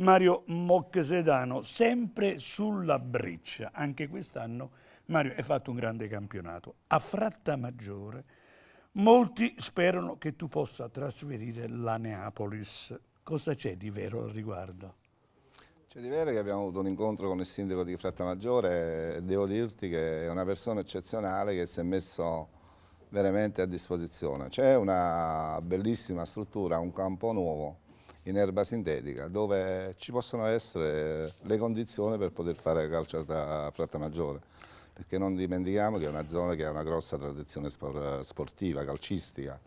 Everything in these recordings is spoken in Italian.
Mario Mocchesedano, sempre sulla breccia. Anche quest'anno Mario ha fatto un grande campionato. A Fratta Maggiore molti sperano che tu possa trasferire la Neapolis. Cosa c'è di vero al riguardo? C'è di vero che abbiamo avuto un incontro con il sindaco di Fratta Maggiore e devo dirti che è una persona eccezionale che si è messo veramente a disposizione. C'è una bellissima struttura, un campo nuovo, in erba sintetica dove ci possono essere le condizioni per poter fare calciata a fratta maggiore perché non dimentichiamo che è una zona che ha una grossa tradizione sportiva, calcistica.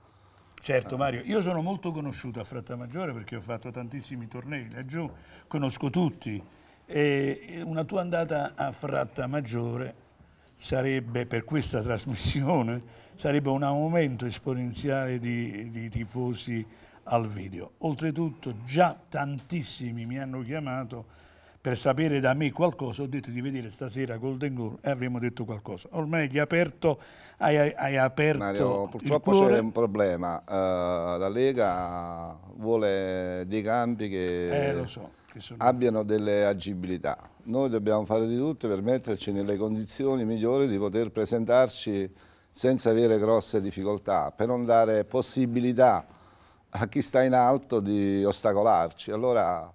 Certo Mario, io sono molto conosciuto a Fratta Maggiore perché ho fatto tantissimi tornei laggiù, conosco tutti. E una tua andata a Fratta Maggiore sarebbe, per questa trasmissione, sarebbe un aumento esponenziale di, di tifosi al video. Oltretutto già tantissimi mi hanno chiamato per sapere da me qualcosa, ho detto di vedere stasera Golden Goal e avremmo detto qualcosa. Ormai gli hai aperto, hai, hai aperto Mario, purtroppo c'è un problema, uh, la Lega vuole dei campi che, eh, so, che abbiano delle agibilità. Noi dobbiamo fare di tutto per metterci nelle condizioni migliori di poter presentarci senza avere grosse difficoltà, per non dare possibilità a chi sta in alto di ostacolarci. Allora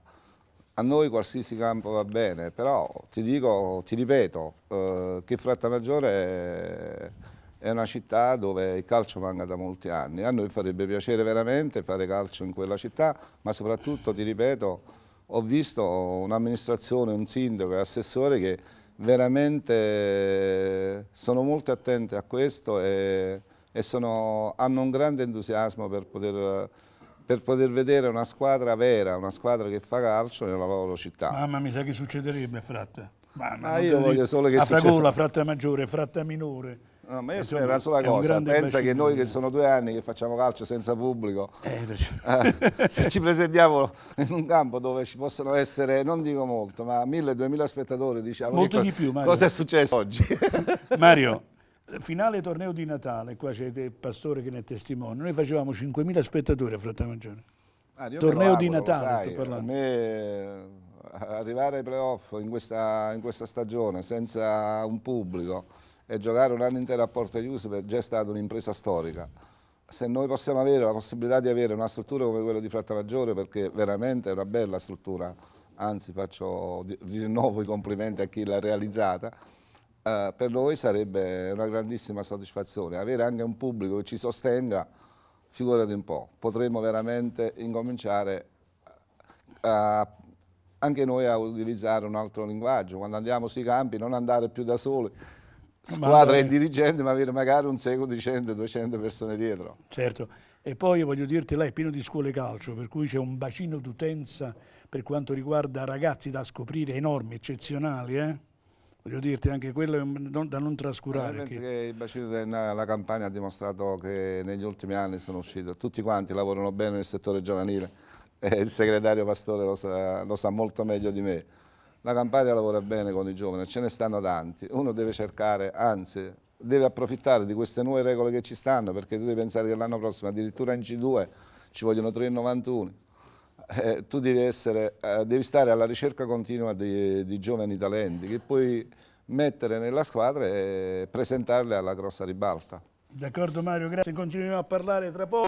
a noi qualsiasi campo va bene, però ti dico, ti ripeto, eh, che Fratta Maggiore è una città dove il calcio manca da molti anni. A noi farebbe piacere veramente fare calcio in quella città, ma soprattutto, ti ripeto, ho visto un'amministrazione, un sindaco e assessore che veramente sono molto attenti a questo e e sono, hanno un grande entusiasmo per poter, per poter, vedere una squadra vera, una squadra che fa calcio nella loro città. Mamma mia, sa che succederebbe, fratta? Mamma, ma io voglio solo che a succeda. Fragola, fratta maggiore, fratta minore. No, ma io spero una sola cosa, pensa che noi che sono due anni che facciamo calcio senza pubblico, eh, eh se ci presentiamo in un campo dove ci possono essere, non dico molto, ma 1000 duemila spettatori, diciamo, Molto di più, Mario. cosa è successo oggi? Mario, finale torneo di Natale, qua c'è il pastore che ne è testimone, noi facevamo 5.000 spettatori a Frattamagione. Ah, torneo auguro, di Natale, sai, sto parlando. A me eh, arrivare ai playoff in questa, in questa stagione senza un pubblico e giocare un anno intero a porte chiuse è già stata un'impresa storica. Se noi possiamo avere la possibilità di avere una struttura come quella di Frattamaggiore, perché veramente è una bella struttura, anzi faccio di nuovo i complimenti a chi l'ha realizzata, eh, per noi sarebbe una grandissima soddisfazione. Avere anche un pubblico che ci sostenga, figurati un po', potremmo veramente incominciare eh, a, anche noi a utilizzare un altro linguaggio. Quando andiamo sui campi non andare più da soli, squadra e dirigente, ma avere magari un seguito di 100, 200 persone dietro. Certo, e poi voglio dirti, lei è pieno di scuole calcio, per cui c'è un bacino d'utenza per quanto riguarda ragazzi da scoprire enormi, eccezionali, eh? voglio dirti, anche quello è da non trascurare. Eh, penso che... che il bacino della Campania ha dimostrato che negli ultimi anni sono usciti, tutti quanti lavorano bene nel settore giovanile, il segretario Pastore lo sa, lo sa molto meglio di me. La Campania lavora bene con i giovani, ce ne stanno tanti, uno deve cercare, anzi deve approfittare di queste nuove regole che ci stanno, perché tu devi pensare che l'anno prossimo addirittura in C2 ci vogliono 3,91 eh, tu devi, essere, eh, devi, stare alla ricerca continua di, di, giovani talenti che puoi mettere nella squadra e presentarli alla grossa ribalta. D'accordo Mario, grazie, continuiamo a parlare tra poco.